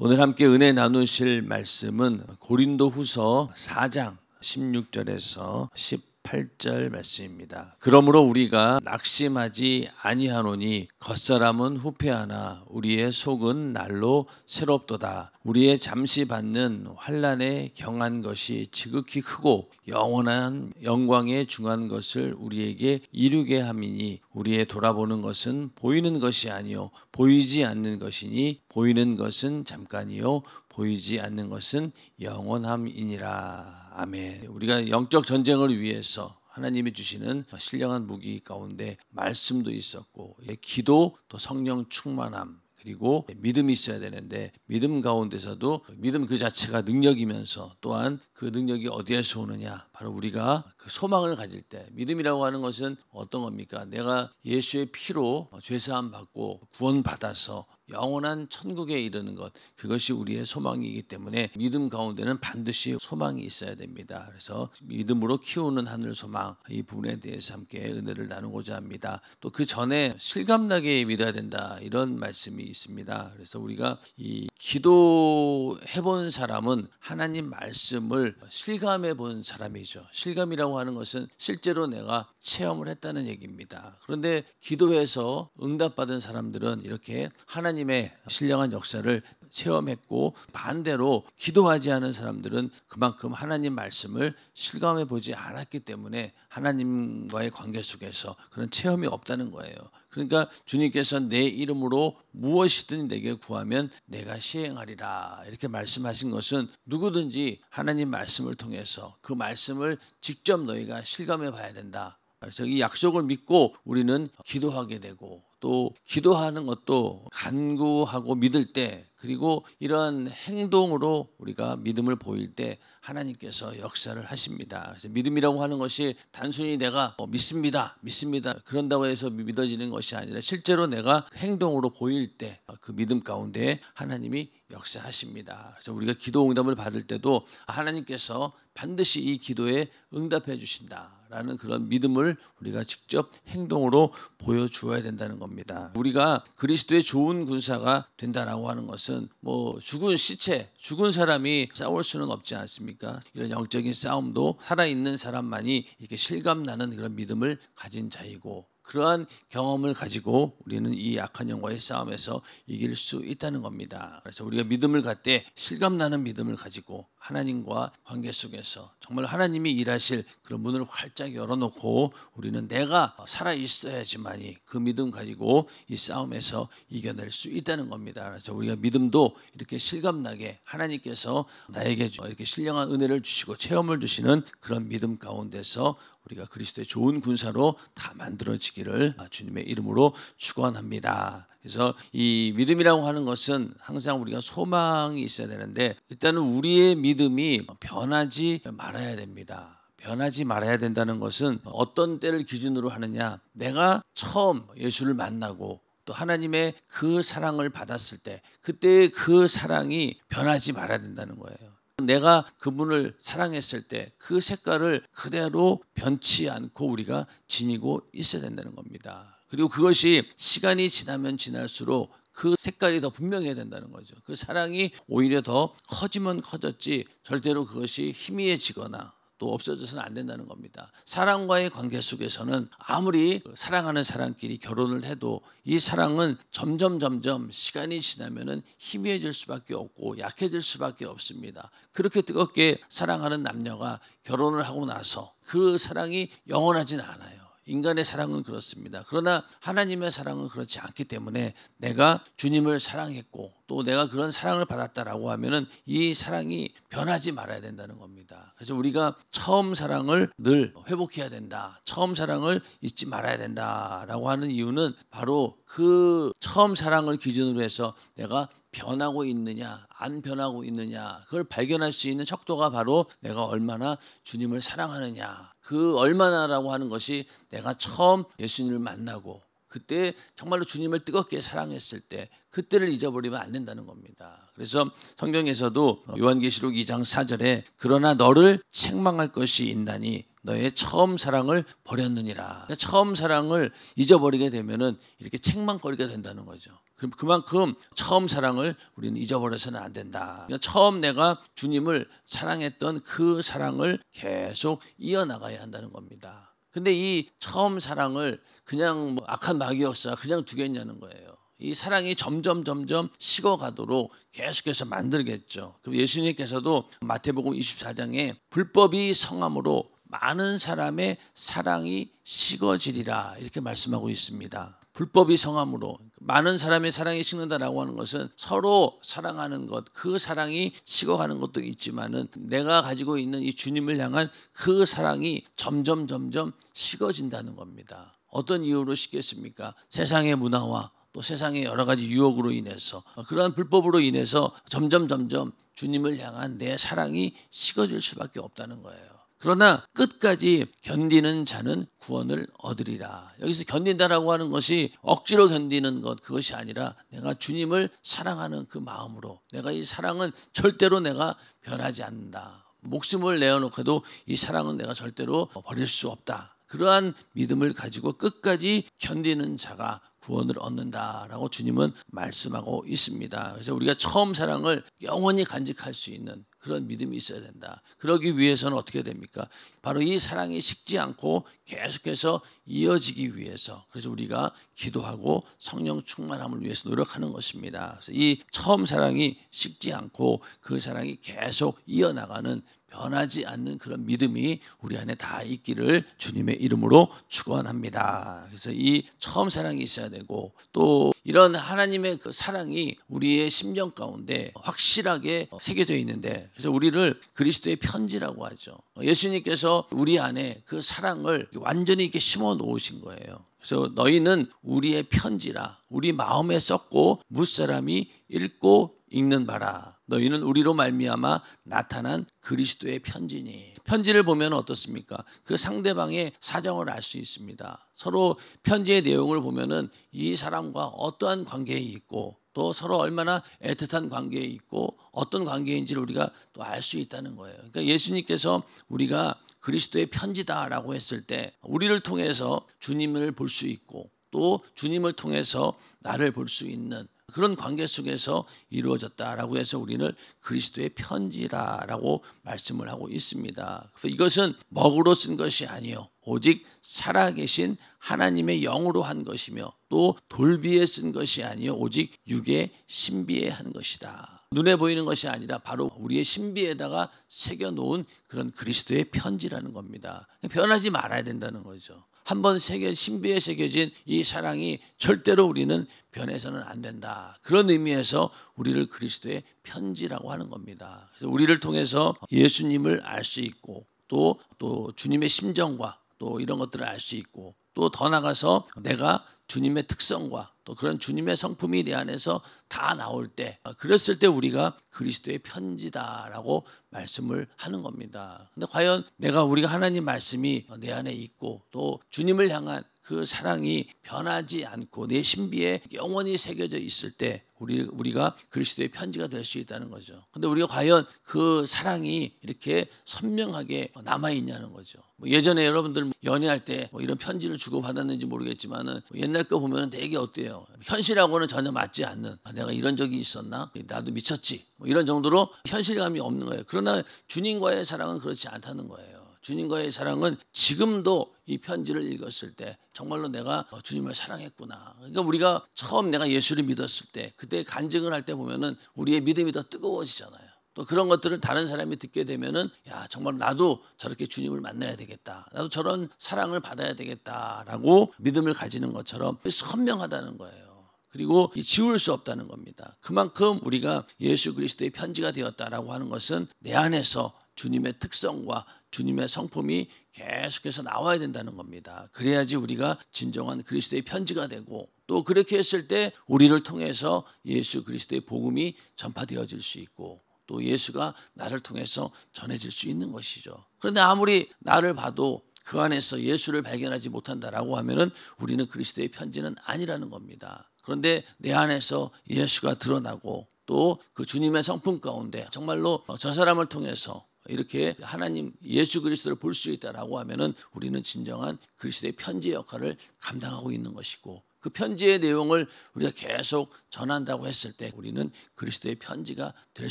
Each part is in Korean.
오늘 함께 은혜 나누실 말씀은 고린도 후서 4장 16절에서 10 8절 말씀입니다. 그러므로 우리가 낙심하지 아니하노니 겉사람은 후패하나 우리의 속은 날로 새롭도다. 우리의 잠시 받는 환란에 경한 것이 지극히 크고 영원한 영광에 중한 것을 우리에게 이루게 함이니 우리의 돌아보는 것은 보이는 것이 아니요 보이지 않는 것이니 보이는 것은 잠깐이요 보이지 않는 것은 영원함이니라. 아멘. 우리가 영적 전쟁을 위해서 하나님이 주시는 신령한 무기 가운데 말씀도 있었고 예, 기도 또 성령 충만함 그리고 믿음이 있어야 되는데 믿음 가운데서도 믿음 그 자체가 능력이면서 또한 그 능력이 어디에서 오느냐 바로 우리가 그 소망을 가질 때 믿음이라고 하는 것은 어떤 겁니까? 내가 예수의 피로 죄사함 받고 구원 받아서 영원한 천국에 이르는 것 그것이 우리의 소망이기 때문에 믿음 가운데는 반드시 소망이 있어야 됩니다. 그래서 믿음으로 키우는 하늘 소망 이 부분에 대해서 함께 은혜를 나누고자 합니다. 또 그 전에 실감나게 믿어야 된다 이런 말씀이 있습니다. 그래서 우리가 이 기도해 본 사람은 하나님 말씀을 실감해 본 사람이죠. 것이죠. 그렇죠. 실감이라고 하는 것은 실제로 내가 체험을 했다는 얘기입니다. 그런데 기도해서 응답받은 사람들은 이렇게 하나님의 신령한 역사를 체험했고 반대로 기도하지 않은 사람들은 그만큼 하나님 말씀을 실감해 보지 않았기 때문에 하나님과의 관계 속에서 그런 체험이 없다는 거예요. 그러니까 주님께서 내 이름으로 무엇이든 내게 구하면 내가 시행하리라 이렇게 말씀하신 것은 누구든지 하나님 말씀을 통해서 그 말씀을 직접 너희가 실감해 봐야 된다. 그래서 이 약속을 믿고 우리는 기도하게 되고 또 기도하는 것도 간구하고 믿을 때 그리고 이런 행동으로 우리가 믿음을 보일 때 하나님께서 역사를 하십니다. 그래서 믿음이라고 하는 것이 단순히 내가 어, 믿습니다, 믿습니다. 그런다고 해서 믿어지는 것이 아니라 실제로 내가 행동으로 보일 때그 어, 믿음 가운데 하나님이 역사하십니다. 그래서 우리가 기도 응답을 받을 때도 하나님께서 반드시 이 기도에 응답해 주신다라는 그런 믿음을 우리가 직접 행동으로 보여주어야 된다는 겁니다. 우리가 그리스도의 좋은 군사가 된다라고 하는 것은 뭐 죽은 시체, 죽은 사람이 싸울 수는 없지 않습니까? 않습니까? 이런 영적인 싸움도 살아있는 사람만이 이렇게 실감나는 그런 믿음을 가진 자이고 그러한 경험을 가지고 우리는 이약한 영과의 싸움에서 이길 수 있다는 겁니다. 그래서 우리가 믿음을 갖되 실감나는 믿음을 가지고 하나님과 관계 속에서 정말 하나님이 일하실 그런 문을 활짝 열어놓고 우리는 내가 살아 있어야지만이 그 믿음 가지고 이 싸움에서 이겨낼 수 있다는 겁니다. 그래서 우리가 믿음도 이렇게 실감나게 하나님께서 나에게 이렇게 신령한 은혜를 주시고 체험을 주시는 그런 믿음 가운데서 우리가 그리스도의 좋은 군사로 다 만들어지기를 주님의 이름으로 축원합니다. 그래서 이 믿음이라고 하는 것은 항상 우리가 소망이 있어야 되는데 일단은 우리의 믿음이 변하지 말아야 됩니다. 변하지 말아야 된다는 것은 어떤 때를 기준으로 하느냐. 내가 처음 예수를 만나고 또 하나님의 그 사랑을 받았을 때 그때의 그 사랑이 변하지 말아야 된다는 거예요. 내가 그분을 사랑했을 때 그 색깔을 그대로 변치 않고 우리가 지니고 있어야 된다는 겁니다. 그리고 그것이 시간이 지나면 지날수록 그 색깔이 더 분명해야 된다는 거죠. 그 사랑이 오히려 더 커지면 커졌지 절대로 그것이 희미해지거나 또 없어져서는 안 된다는 겁니다. 사랑과의 관계 속에서는 아무리 사랑하는 사람끼리 결혼을 해도 이 사랑은 점점 점점 시간이 지나면은 희미해질 수밖에 없고 약해질 수밖에 없습니다. 그렇게 뜨겁게 사랑하는 남녀가 결혼을 하고 나서 그 사랑이 영원하진 않아요. 인간의 사랑은 그렇습니다. 그러나 하나님의 사랑은 그렇지 않기 때문에 내가 주님을 사랑했고 또 내가 그런 사랑을 받았다라고 하면은 이 사랑이 변하지 말아야 된다는 겁니다. 그래서 우리가 처음 사랑을 늘 회복해야 된다. 처음 사랑을 잊지 말아야 된다라고 하는 이유는 바로 그 처음 사랑을 기준으로 해서 내가 변하고 있느냐, 안 변하고 있느냐, 그걸 발견할 수 있는 척도가 바로 내가 얼마나 주님을 사랑하느냐, 그 얼마나라고 하는 것이 내가 처음 예수님을 만나고 그때 정말로 주님을 뜨겁게 사랑했을 때 그때를 잊어버리면 안 된다는 겁니다. 그래서 성경에서도 요한계시록 2장 4절에 그러나 너를 책망할 것이 있나니 너의 처음 사랑을 버렸느니라. 처음 사랑을 잊어버리게 되면은 이렇게 책망거리가 된다는 거죠. 그럼 그만큼 처음 사랑을 우리는 잊어버려서는 안 된다. 그러니까 처음 내가 주님을 사랑했던 그 사랑을 계속 이어나가야 한다는 겁니다. 근데 이 처음 사랑을 그냥 뭐 악한 마귀였어 그냥 두겠냐는 거예요. 이 사랑이 점점 점점 식어가도록 계속해서 만들겠죠. 그리 예수님께서도 마태복음 24장에 불법이 성함으로 많은 사람의 사랑이 식어지리라 이렇게 말씀하고 있습니다. 불법이 성함으로 많은 사람의 사랑이 식는다라고 하는 것은 서로 사랑하는 것, 그 사랑이 식어가는 것도 있지만은 내가 가지고 있는 이 주님을 향한 그 사랑이 점점 점점 식어진다는 겁니다. 어떤 이유로 식겠습니까? 세상의 문화와 또 세상의 여러 가지 유혹으로 인해서 그러한 불법으로 인해서 점점 점점 주님을 향한 내 사랑이 식어질 수밖에 없다는 거예요. 그러나 끝까지 견디는 자는 구원을 얻으리라. 여기서 견딘다라고 하는 것이 억지로 견디는 것 그것이 아니라 내가 주님을 사랑하는 그 마음으로 내가 이 사랑은 절대로 내가 변하지 않는다. 목숨을 내어놓고도 이 사랑은 내가 절대로 버릴 수 없다. 그러한 믿음을 가지고 끝까지 견디는 자가 구원을 얻는다라고 주님은 말씀하고 있습니다. 그래서 우리가 처음 사랑을 영원히 간직할 수 있는 그런 믿음이 있어야 된다. 그러기 위해서는 어떻게 됩니까? 바로 이 사랑이 식지 않고 계속해서 이어지기 위해서 그래서 우리가 기도하고 성령 충만함을 위해서 노력하는 것입니다. 그래서 이 처음 사랑이 식지 않고 그 사랑이 계속 이어나가는 변하지 않는 그런 믿음이 우리 안에 다 있기를 주님의 이름으로 축원합니다. 그래서 이 처음 사랑이 있어야 되고 또 이런 하나님의 그 사랑이 우리의 심령 가운데 확실하게 새겨져 있는데 그래서 우리를 그리스도의 편지라고 하죠. 예수님께서 우리 안에 그 사랑을 완전히 이렇게 심어 놓으신 거예요. 그래서 너희는 우리의 편지라 우리 마음에 썼고 무사람이 읽고 읽는 바라. 너희는 우리로 말미암아 나타난 그리스도의 편지니. 편지를 보면 어떻습니까? 그 상대방의 사정을 알 수 있습니다. 서로 편지의 내용을 보면은 이 사람과 어떠한 관계에 있고 또 서로 얼마나 애틋한 관계에 있고 어떤 관계인지를 우리가 또 알 수 있다는 거예요. 그러니까 예수님께서 우리가 그리스도의 편지다라고 했을 때 우리를 통해서 주님을 볼 수 있고 또 주님을 통해서 나를 볼 수 있는 그런 관계 속에서 이루어졌다라고 해서 우리는 그리스도의 편지라라고 말씀을 하고 있습니다. 그래서 이것은 먹으로 쓴 것이 아니요. 오직 살아계신 하나님의 영으로 한 것이며 또 돌비에 쓴 것이 아니요. 오직 육의 신비에 한 것이다. 눈에 보이는 것이 아니라 바로 우리의 신비에다가 새겨놓은 그런 그리스도의 편지라는 겁니다. 변하지 말아야 된다는 거죠. 한번 새겨 신비에 새겨진 이 사랑이 절대로 우리는 변해서는 안 된다. 그런 의미에서 우리를 그리스도의 편지라고 하는 겁니다. 그래서 우리를 통해서 예수님을 알 수 있고 또또 또 주님의 심정과 또 이런 것들을 알 수 있고 또 더 나가서 내가 주님의 특성과 또 그런 주님의 성품이 내 안에서 다 나올 때 그랬을 때 우리가 그리스도의 편지다라고 말씀을 하는 겁니다. 근데 과연 내가 우리가 하나님 말씀이 내 안에 있고 또 주님을 향한 그 사랑이 변하지 않고 내 신비에 영원히 새겨져 있을 때 우리 우리가 그리스도의 편지가 될 수 있다는 거죠. 근데 우리가 과연 그 사랑이 이렇게 선명하게 남아 있냐는 거죠. 뭐 예전에 여러분들 연애할 때 뭐 이런 편지를 주고 받았는지 모르겠지만은 뭐 옛날 거 보면은 되게 어때요? 현실하고는 전혀 맞지 않는 아, 내가 이런 적이 있었나? 나도 미쳤지. 뭐 이런 정도로 현실감이 없는 거예요. 그러나 주님과의 사랑은 그렇지 않다는 거예요. 주님과의 사랑은 지금도 이 편지를 읽었을 때 정말로 내가 어, 주님을 사랑했구나. 그러니까 우리가 처음 내가 예수를 믿었을 때 그때 간증을 할 때 보면은 우리의 믿음이 더 뜨거워지잖아요. 또 그런 것들을 다른 사람이 듣게 되면은 야 정말 나도 저렇게 주님을 만나야 되겠다 나도 저런 사랑을 받아야 되겠다라고 믿음을 가지는 것처럼 선명하다는 거예요. 그리고 지울 수 없다는 겁니다. 그만큼 우리가 예수 그리스도의 편지가 되었다라고 하는 것은 내 안에서 주님의 특성과 주님의 성품이 계속해서 나와야 된다는 겁니다. 그래야지 우리가 진정한 그리스도의 편지가 되고 또 그렇게 했을 때 우리를 통해서 예수 그리스도의 복음이 전파되어질 수 있고 또 예수가 나를 통해서 전해질 수 있는 것이죠. 그런데 아무리 나를 봐도 그 안에서 예수를 발견하지 못한다라고 하면은 우리는 그리스도의 편지는 아니라는 겁니다. 그런데 내 안에서 예수가 드러나고 또 그 주님의 성품 가운데 정말로 저 사람을 통해서 이렇게 하나님 예수 그리스도를 볼 수 있다라고 하면은 우리는 진정한 그리스도의 편지 역할을 감당하고 있는 것이고 그 편지의 내용을 우리가 계속 전한다고 했을 때 우리는 그리스도의 편지가 될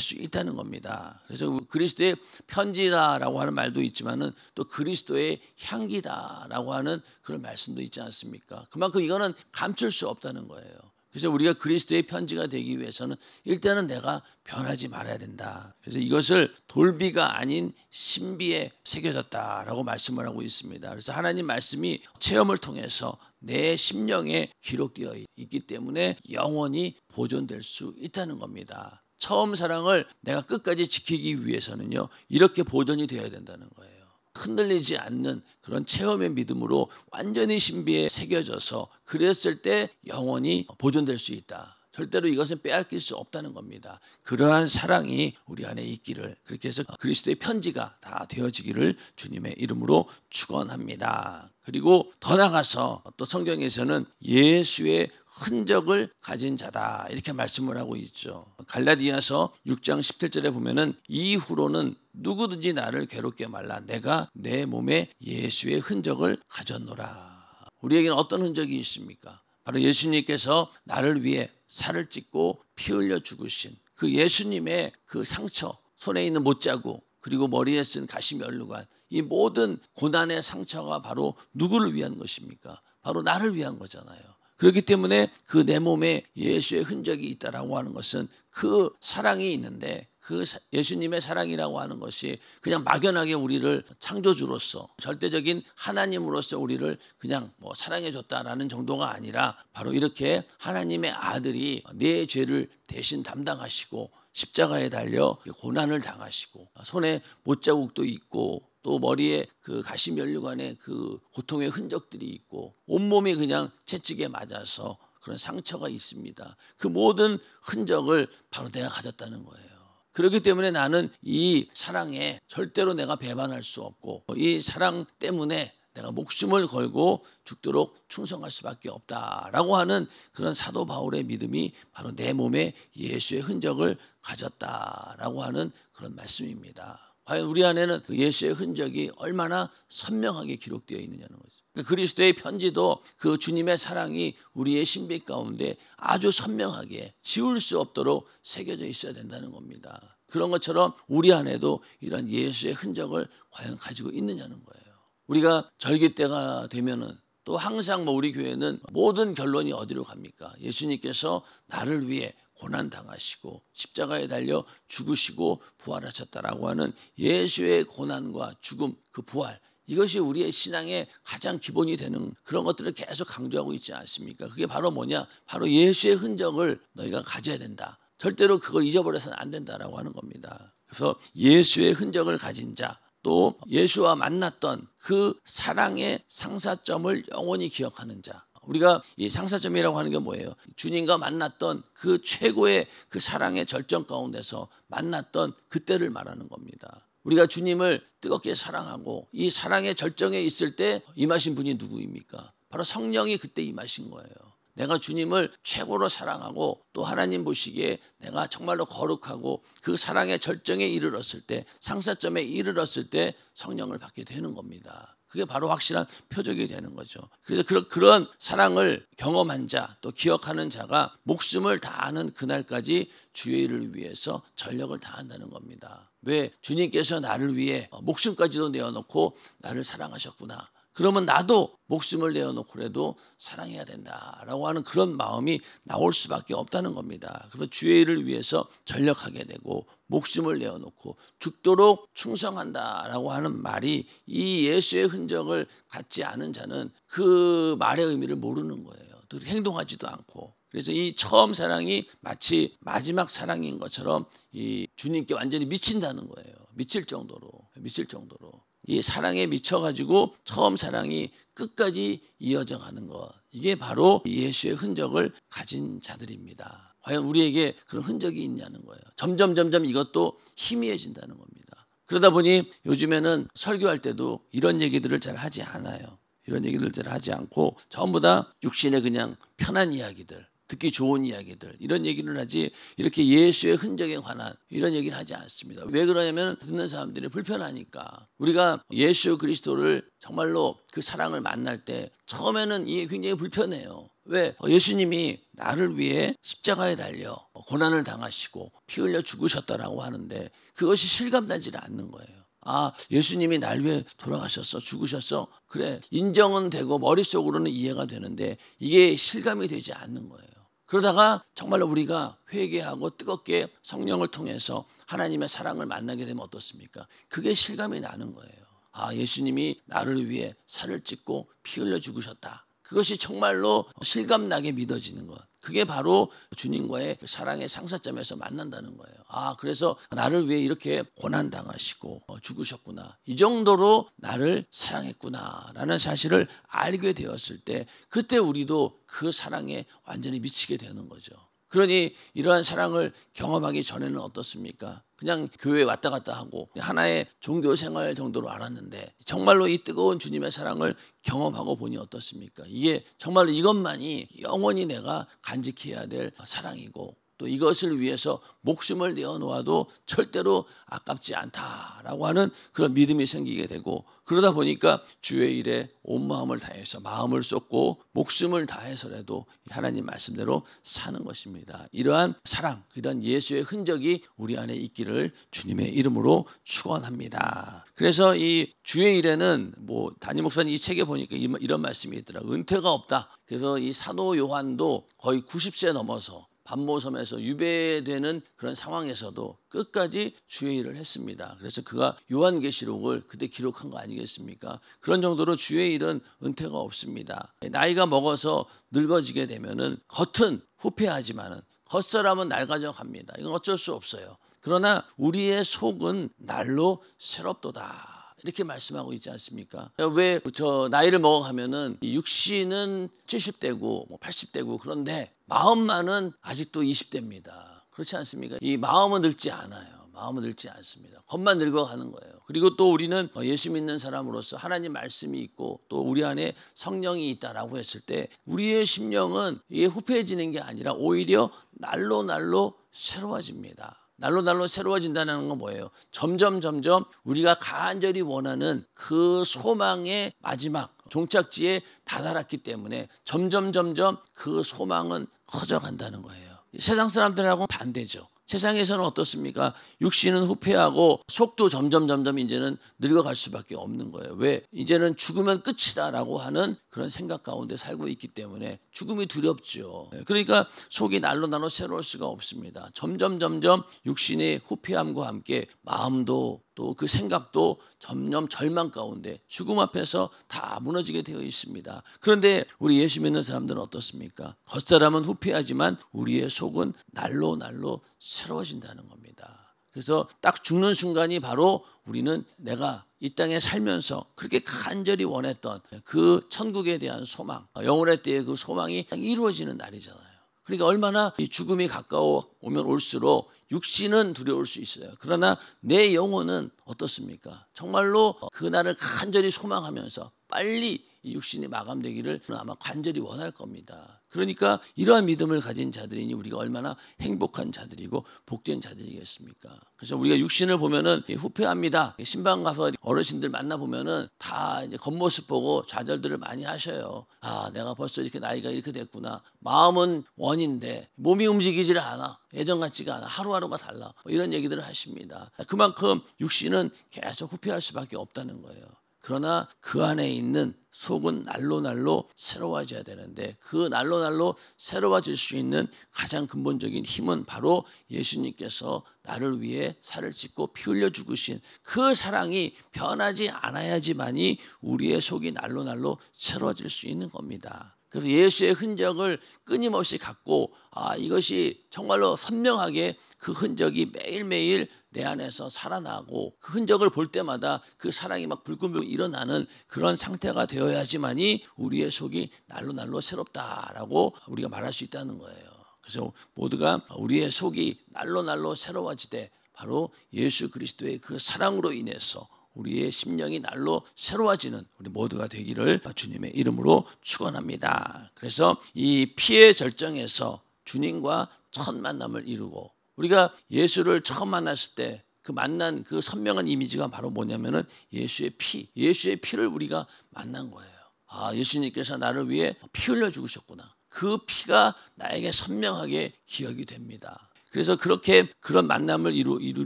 수 있다는 겁니다. 그래서 그 그리스도의 편지다라고 하는 말도 있지만은 또 그리스도의 향기다라고 하는 그런 말씀도 있지 않습니까? 그만큼 이거는 감출 수 없다는 거예요. 그래서 우리가 그리스도의 편지가 되기 위해서는 일단은 내가 변하지 말아야 된다. 그래서 이것을 돌비가 아닌 신비에 새겨졌다라고 말씀을 하고 있습니다. 그래서 하나님 말씀이 체험을 통해서 내 심령에 기록되어 있기 때문에 영원히 보존될 수 있다는 겁니다. 처음 사랑을 내가 끝까지 지키기 위해서는요, 이렇게 보존이 되어야 된다는 거예요. 흔들리지 않는 그런 체험의 믿음으로 완전히 신비에 새겨져서 그랬을 때 영원히 보존될 수 있다. 절대로 이것은 빼앗길 수 없다는 겁니다. 그러한 사랑이 우리 안에 있기를 그렇게 해서 그리스도의 편지가 다 되어지기를 주님의 이름으로 축원합니다. 그리고 더 나가서 또 성경에서는 예수의 흔적을 가진 자다 이렇게 말씀을 하고 있죠. 갈라디아서 6장 17절에 보면은 이후로는 누구든지 나를 괴롭게 말라. 내가 내 몸에 예수의 흔적을 가졌노라. 우리에게는 어떤 흔적이 있습니까? 바로 예수님께서 나를 위해 살을 찢고 피 흘려 죽으신 그 예수님의 그 상처, 손에 있는 못자고 그리고 머리에 쓴 가시멸루관, 이 모든 고난의 상처가 바로 누구를 위한 것입니까? 바로 나를 위한 거잖아요. 그렇기 때문에 그 내 몸에 예수의 흔적이 있다라고 하는 것은 그 사랑이 있는데 그 예수님의 사랑이라고 하는 것이 그냥 막연하게 우리를 창조주로서 절대적인 하나님으로서 우리를 그냥 뭐 사랑해 줬다라는 정도가 아니라 바로 이렇게 하나님의 아들이 내 죄를 대신 담당하시고 십자가에 달려 그 고난을 당하시고 손에 못자국도 있고 또 머리에 그 가시면류관에 그 고통의 흔적들이 있고 온몸이 그냥 채찍에 맞아서 그런 상처가 있습니다. 그 모든 흔적을 바로 내가 가졌다는 거예요. 그렇기 때문에 나는 이 사랑에 절대로 내가 배반할 수 없고 이 사랑 때문에 내가 목숨을 걸고 죽도록 충성할 수밖에 없다라고 하는 그런 사도 바울의 믿음이 바로 내 몸에 예수의 흔적을 가졌다라고 하는 그런 말씀입니다. 과연 우리 안에는 그 예수의 흔적이 얼마나 선명하게 기록되어 있느냐는 거죠. 그 그리스도의 편지도 그 주님의 사랑이 우리의 신비 가운데 아주 선명하게 지울 수 없도록 새겨져 있어야 된다는 겁니다. 그런 것처럼 우리 안에도 이런 예수의 흔적을 과연 가지고 있느냐는 거예요. 우리가 절기 때가 되면은 또 항상 뭐 우리 교회는 모든 결론이 어디로 갑니까? 예수님께서 나를 위해 고난 당하시고 십자가에 달려 죽으시고 부활하셨다라고 하는 예수의 고난과 죽음 그 부활 이것이 우리의 신앙의 가장 기본이 되는 그런 것들을 계속 강조하고 있지 않습니까? 그게 바로 뭐냐? 바로 예수의 흔적을 너희가 가져야 된다. 절대로 그걸 잊어버려서는 안 된다라고 하는 겁니다. 그래서 예수의 흔적을 가진 자, 또 예수와 만났던 그 사랑의 상사점을 영원히 기억하는 자. 우리가 이 상사점이라고 하는 게 뭐예요? 주님과 만났던 그 최고의 그 사랑의 절정 가운데서 만났던 그때를 말하는 겁니다. 우리가 주님을 뜨겁게 사랑하고 이 사랑의 절정에 있을 때 임하신 분이 누구입니까? 바로 성령이 그때 임하신 거예요. 내가 주님을 최고로 사랑하고 또 하나님 보시기에 내가 정말로 거룩하고 그 사랑의 절정에 이르렀을 때 상사점에 이르렀을 때 성령을 받게 되는 겁니다. 그게 바로 확실한 표적이 되는 거죠. 그래서 그런, 그런 사랑을 경험한 자, 또 기억하는 자가 목숨을 다하는 그날까지 주의 를 위해서 전력을 다한다는 겁니다. 왜 주님께서 나를 위해 어, 목숨까지도 내어놓고 나를 사랑하셨구나. 그러면 나도 목숨을 내어놓고라도 사랑해야 된다라고 하는 그런 마음이 나올 수밖에 없다는 겁니다. 그래서 주의 일을 위해서 전력하게 되고 목숨을 내어놓고 죽도록 충성한다라고 하는 말이 이 예수의 흔적을 갖지 않은 자는 그 말의 의미를 모르는 거예요. 행동하지도 않고 그래서 이 처음 사랑이 마치 마지막 사랑인 것처럼 이 주님께 완전히 미친다는 거예요. 미칠 정도로, 미칠 정도로. 이 사랑에 미쳐가지고 처음 사랑이 끝까지 이어져 가는 것. 이게 바로 예수의 흔적을 가진 자들입니다. 과연 우리에게 그런 흔적이 있냐는 거예요. 점점, 점점 이것도 희미해진다는 겁니다. 그러다 보니 요즘에는 설교할 때도 이런 얘기들을 잘 하지 않아요. 이런 얘기들 을잘 하지 않고 전부 다 육신의 그냥 편한 이야기들, 듣기 좋은 이야기들 이런 얘기를 하지 이렇게 예수의 흔적에 관한 이런 얘기를 하지 않습니다. 왜 그러냐면 듣는 사람들이 불편하니까 우리가 예수 그리스도를 정말로 그 사랑을 만날 때 처음에는 이게 굉장히 불편해요. 왜 어, 예수님이 나를 위해 십자가에 달려 고난을 당하시고 피 흘려 죽으셨다라고 하는데 그것이 실감나지를 않는 거예요. 아, 예수님이 날 위해 돌아가셨어, 죽으셨어. 그래, 인정은 되고 머릿속으로는 이해가 되는데 이게 실감이 되지 않는 거예요. 그러다가 정말로 우리가 회개하고 뜨겁게 성령을 통해서 하나님의 사랑을 만나게 되면 어떻습니까? 그게 실감이 나는 거예요. 아, 예수님이 나를 위해 살을 찢고 피 흘려 죽으셨다. 그것이 정말로 실감나게 믿어지는 것. 그게 바로 주님과의 사랑의 상사점에서 만난다는 거예요. 아, 그래서 나를 위해 이렇게 고난당하시고 어, 죽으셨구나. 이 정도로 나를 사랑했구나. 라는 사실을 알게 되었을 때, 그때 우리도 그 사랑에 완전히 미치게 되는 거죠. 그러니 이러한 사랑을 경험하기 전에는 어떻습니까? 그냥 교회 왔다 갔다 하고 하나의 종교 생활 정도로 알았는데 정말로 이 뜨거운 주님의 사랑을 경험하고 보니 어떻습니까? 이게 정말로 이것만이 영원히 내가 간직해야 될 사랑이고 또 이것을 위해서 목숨을 내어놓아도 절대로 아깝지 않다라고 하는 그런 믿음이 생기게 되고 그러다 보니까 주의 일에 온 마음을 다해서 마음을 쏟고 목숨을 다해서라도 하나님 말씀대로 사는 것입니다. 이러한 사랑, 이러 예수의 흔적이 우리 안에 있기를 주님의 이름으로 축원합니다. 그래서 이 주의 일에는 뭐 담임 목사님 이 책에 보니까 이런 말씀이 있더라. 은퇴가 없다. 그래서 이 사도 요한도 거의 90세 넘어서 반모섬에서 유배되는 그런 상황에서도 끝까지 주의 일을 했습니다. 그래서 그가 요한계시록을 그때 기록한 거 아니겠습니까? 그런 정도로 주의 일은 은퇴가 없습니다. 나이가 먹어서 늙어지게 되면은 겉은 후패하지만은 겉사람은 낡아져 갑니다. 이건 어쩔 수 없어요. 그러나 우리의 속은 날로 새롭도다. 이렇게 말씀하고 있지 않습니까? 왜 저 나이를 먹어가면은 육신은 70대고 뭐 80대고 그런데 마음만은 아직도 20대입니다. 그렇지 않습니까? 이 마음은 늙지 않아요. 마음은 늙지 않습니다. 겉만 늙어가는 거예요. 그리고 또 우리는 예수 믿는 사람으로서 하나님 말씀이 있고 또 우리 안에 성령이 있다라고 했을 때 우리의 심령은 이게 후패해지는 게 아니라 오히려 날로 날로 새로워집니다. 날로 날로 새로워진다는 건 뭐예요? 점점 점점 우리가 간절히 원하는 그 소망의 마지막 종착지에 다다랐기 때문에 점점 점점 그 소망은 커져간다는 거예요. 세상 사람들하고 반대죠. 세상에서는 어떻습니까? 육신은 후패하고 속도 점점 점점 이제는 늙어갈 수밖에 없는 거예요. 왜? 이제는 죽으면 끝이다라고 하는 그런 생각 가운데 살고 있기 때문에 죽음이 두렵죠. 네, 그러니까 속이 날로 날로 새로울 수가 없습니다. 점점 점점 육신의 후패함과 함께 마음도 또그 생각도 점점 절망 가운데 죽음 앞에서 다 무너지게 되어 있습니다. 그런데 우리 예수 믿는 사람들은 어떻습니까? 겉사람은 후피하지만 우리의 속은 날로 날로 새로워진다는 겁니다. 그래서 딱 죽는 순간이 바로 우리는 내가 이 땅에 살면서 그렇게 간절히 원했던 그 천국에 대한 소망, 영혼의 때의 그 소망이 이루어지는 날이잖아요. 그러니까 얼마나 죽음이 가까워 오면 올수록 육신은 두려울 수 있어요. 그러나 내 영혼은 어떻습니까? 정말로 그날을 간절히 소망하면서 빨리 육신이 마감되기를 아마 간절히 원할 겁니다. 그러니까 이러한 믿음을 가진 자들이니 우리가 얼마나 행복한 자들이고 복된 자들이겠습니까? 그래서 우리가 육신을 보면은 후회합니다. 신방 가서 어르신들 만나 보면은 다 이제 겉모습 보고 좌절들을 많이 하셔요. 아, 내가 벌써 이렇게 나이가 이렇게 됐구나. 마음은 원인데 몸이 움직이질 않아. 예전 같지가 않아. 하루하루가 달라. 뭐 이런 얘기들을 하십니다. 그만큼 육신은 계속 후회할 수밖에 없다는 거예요. 그러나 그 안에 있는 속은 날로 날로 새로워져야 되는데 그 날로 날로 새로워질 수 있는 가장 근본적인 힘은 바로 예수님께서 나를 위해 살을 찢고 피 흘려 죽으신 그 사랑이 변하지 않아야지만이 우리의 속이 날로 날로 새로워질 수 있는 겁니다. 그래서 예수의 흔적을 끊임없이 갖고 아 이것이 정말로 선명하게 그 흔적이 매일매일 내 안에서 살아나고 그 흔적을 볼 때마다 그 사랑이 막 불끈불끈 일어나는 그런 상태가 되어야지만이 우리의 속이 날로 날로 새롭다라고 우리가 말할 수 있다는 거예요. 그래서 모두가 우리의 속이 날로 날로 새로워지되 바로 예수 그리스도의 그 사랑으로 인해서 우리의 심령이 날로 새로워지는 우리 모두가 되기를 주님의 이름으로 축원합니다. 그래서 이 피의 절정에서 주님과 첫 만남을 이루고 우리가 예수를 처음 만났을 때 그 만난 그 선명한 이미지가 바로 뭐냐면은 예수의 피, 예수의 피를 우리가 만난 거예요. 아, 예수님께서 나를 위해 피 흘려 죽으셨구나. 그 피가 나에게 선명하게 기억이 됩니다. 그래서 그렇게 그런 만남을 이루, 이루,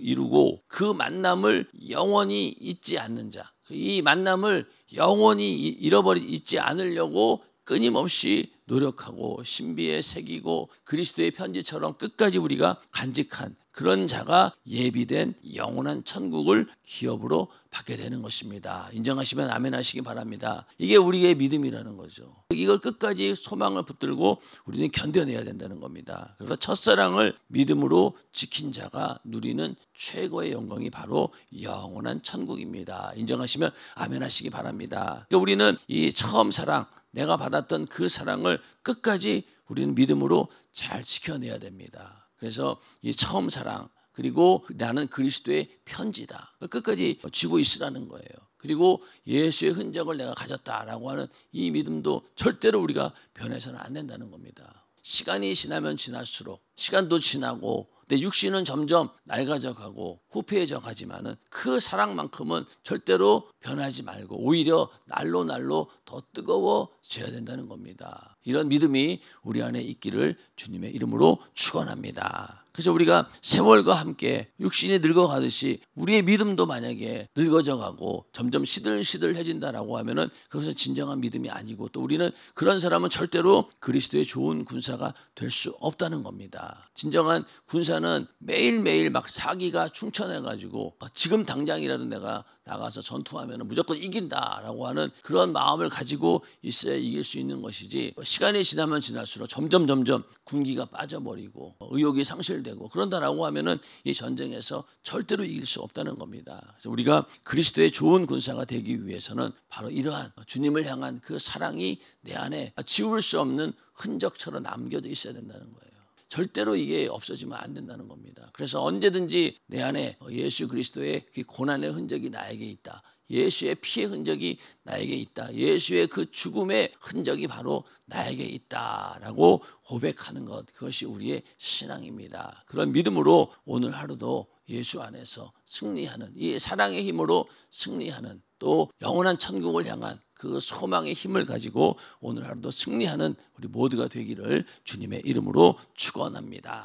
이루고 그 만남을 영원히 잊지 않는 자. 그 이 만남을 영원히 잃어버리 지 않으려고 끊임없이 노력하고 신비에 새기고 그리스도의 편지처럼 끝까지 우리가 간직한 그런 자가 예비된 영원한 천국을 기업으로 받게 되는 것입니다. 인정하시면 아멘 하시기 바랍니다. 이게 우리의 믿음이라는 거죠. 이걸 끝까지 소망을 붙들고 우리는 견뎌내야 된다는 겁니다. 그래서 첫사랑을 믿음으로 지킨 자가 누리는 최고의 영광이 바로 영원한 천국입니다. 인정하시면 아멘 하시기 바랍니다. 그러니까 우리는 이 처음 사랑, 내가 받았던 그 사랑을 끝까지 우리는 믿음으로 잘 지켜내야 됩니다. 그래서 이 처음 사랑 그리고 나는 그리스도의 편지다. 끝까지 쥐고 있으라는 거예요. 그리고 예수의 흔적을 내가 가졌다라고 하는 이 믿음도 절대로 우리가 변해서는 안 된다는 겁니다. 시간이 지나면 지날수록 시간도 지나고 내 육신은 점점 낡아져 가고 후패해져 가지만은 그 사랑만큼은 절대로 변하지 말고 오히려 날로 날로 더 뜨거워져야 된다는 겁니다. 이런 믿음이 우리 안에 있기를 주님의 이름으로 축원합니다. 그래서 우리가 세월과 함께 육신이 늙어가듯이 우리의 믿음도 만약에 늙어져가고 점점 시들시들해진다라고 하면은 그것은 진정한 믿음이 아니고 또 우리는 그런 사람은 절대로 그리스도의 좋은 군사가 될 수 없다는 겁니다. 진정한 군사는 매일매일 막 사기가 충천해가지고 지금 당장이라도 내가 나가서 전투하면 되면 무조건 이긴다라고 하는 그런 마음을 가지고 있어야 이길 수 있는 것이지 시간이 지나면 지날수록 점점 점점 군기가 빠져버리고 의욕이 상실되고 그런다라고 하면은 이 전쟁에서 절대로 이길 수 없다는 겁니다. 그래서 우리가 그리스도의 좋은 군사가 되기 위해서는 바로 이러한 주님을 향한 그 사랑이 내 안에 지울 수 없는 흔적처럼 남겨져 있어야 된다는 거예요. 절대로 이게 없어지면 안 된다는 겁니다. 그래서 언제든지 내 안에 예수 그리스도의 그 고난의 흔적이 나에게 있다. 예수의 피의 흔적이 나에게 있다. 예수의 그 죽음의 흔적이 바로 나에게 있다라고 고백하는 것. 그것이 우리의 신앙입니다. 그런 믿음으로 오늘 하루도 예수 안에서 승리하는 이 사랑의 힘으로 승리하는 또 영원한 천국을 향한 그 소망의 힘을 가지고 오늘 하루도 승리하는 우리 모두가 되기를 주님의 이름으로 축원합니다.